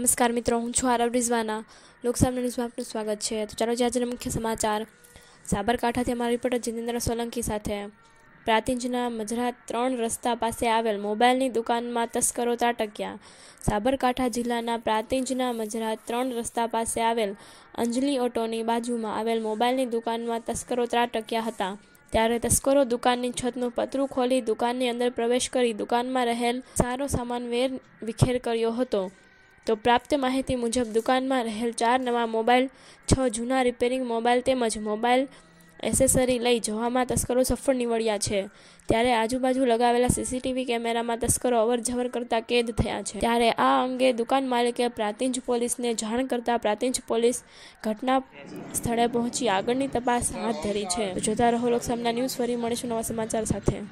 નમસ્કાર મિત્રો હું છું આરવ રિઝવાના લોકસામના ન્યૂઝમાં આપનું સ્વાગત છે તો ચાલો આજના મુખ્ય સમાચાર સાબરકાંઠાથી અમારા રિપોર્ટર જિતેન્દ્ર સોલંકી સાથે પ્રાતિંજના મજરા ત્રણ રસ્તા પાસે આવેલ મોબાઈલની દુકાનમાં તસ્કરો ત્રાટક્યા સાબરકાંઠા જિલ્લાના પ્રાતિંજના મજરા ત્રણ રસ્તા પાસે આવેલ અંજલી ઓટોની બાજુમાં આવેલ મોબાઈલની દુકાનમાં તસ્કરો ત્રાટક્યા હતા ત્યારે તસ્કરો દુકાનની છતનું પતરું ખોલી દુકાનની અંદર પ્રવેશ કરી દુકાનમાં રહેલ સારો સામાન વેર વિખેર કર્યો હતો તો પ્રાપ્ત માહિતી મુજબ દુકાનમાં રહેલ ચાર નવા મોબાઈલ છ જૂના રિપેરિંગ મોબાઈલ તેમજ મોબાઈલ એસેસરી લઈ જવામાં તસ્કરો સફળ નીવડ્યા છે ત્યારે આજુબાજુ લગાવેલા સીસીટીવી કેમેરામાં તસ્કરો અવરજવર કરતા કેદ થયા છે ત્યારે આ અંગે દુકાન માલિકે પ્રાતિંજ પોલીસને જાણ કરતા પ્રાતિંજ પોલીસ ઘટના સ્થળે પહોંચી આગળની તપાસ હાથ ધરી છે જોતા રહો લોકસામના ન્યૂઝ ફરી મળીશું નવા સમાચાર સાથે